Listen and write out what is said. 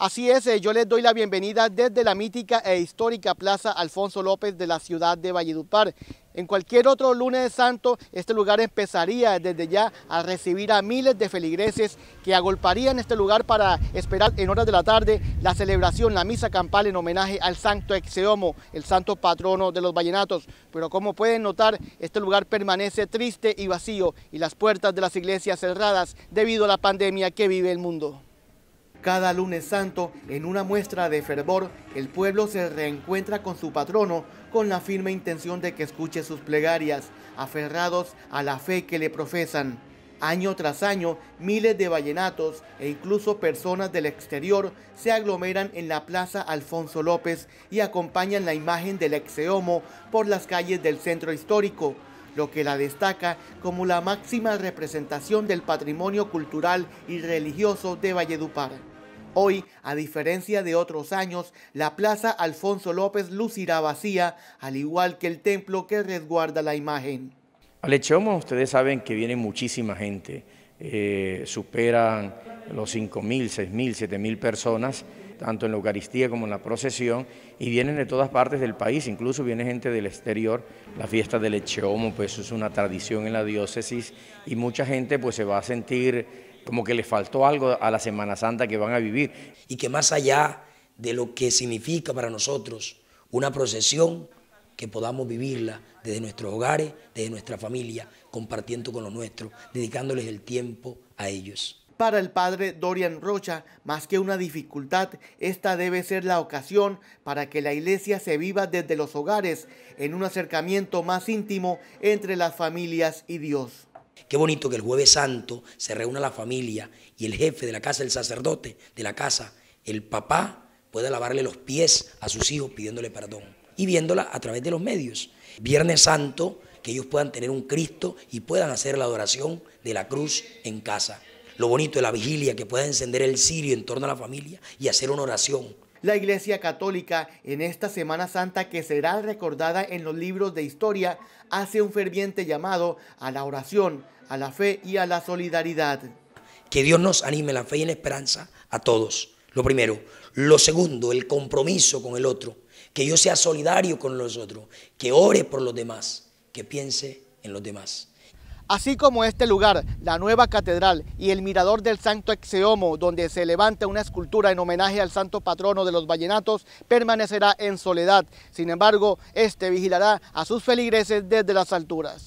Así es, eh, yo les doy la bienvenida desde la mítica e histórica Plaza Alfonso López de la ciudad de Valledupar. En cualquier otro lunes santo, este lugar empezaría desde ya a recibir a miles de feligreses que agolparían este lugar para esperar en horas de la tarde la celebración, la misa campal en homenaje al santo Exeomo, el santo patrono de los vallenatos. Pero como pueden notar, este lugar permanece triste y vacío y las puertas de las iglesias cerradas debido a la pandemia que vive el mundo. Cada lunes santo, en una muestra de fervor, el pueblo se reencuentra con su patrono con la firme intención de que escuche sus plegarias, aferrados a la fe que le profesan. Año tras año, miles de vallenatos e incluso personas del exterior se aglomeran en la Plaza Alfonso López y acompañan la imagen del exeomo por las calles del centro histórico, lo que la destaca como la máxima representación del patrimonio cultural y religioso de Valledupar. Hoy, a diferencia de otros años, la Plaza Alfonso López lucirá vacía, al igual que el templo que resguarda la imagen. Al Echomo, ustedes saben que viene muchísima gente, eh, superan los 5.000, 6.000, 7.000 personas tanto en la Eucaristía como en la procesión, y vienen de todas partes del país, incluso viene gente del exterior. La fiesta del Echeomo, pues es una tradición en la diócesis, y mucha gente pues se va a sentir como que le faltó algo a la Semana Santa que van a vivir. Y que más allá de lo que significa para nosotros una procesión, que podamos vivirla desde nuestros hogares, desde nuestra familia, compartiendo con los nuestros, dedicándoles el tiempo a ellos. Para el padre Dorian Rocha, más que una dificultad, esta debe ser la ocasión para que la iglesia se viva desde los hogares, en un acercamiento más íntimo entre las familias y Dios. Qué bonito que el jueves santo se reúna la familia y el jefe de la casa, el sacerdote de la casa, el papá, pueda lavarle los pies a sus hijos pidiéndole perdón y viéndola a través de los medios. Viernes santo, que ellos puedan tener un Cristo y puedan hacer la adoración de la cruz en casa lo bonito de la vigilia, que pueda encender el cirio en torno a la familia y hacer una oración. La Iglesia Católica, en esta Semana Santa que será recordada en los libros de historia, hace un ferviente llamado a la oración, a la fe y a la solidaridad. Que Dios nos anime la fe y la esperanza a todos, lo primero. Lo segundo, el compromiso con el otro. Que yo sea solidario con los otros, que ore por los demás, que piense en los demás. Así como este lugar, la nueva catedral y el mirador del Santo Exeomo, donde se levanta una escultura en homenaje al santo patrono de los vallenatos, permanecerá en soledad. Sin embargo, este vigilará a sus feligreses desde las alturas.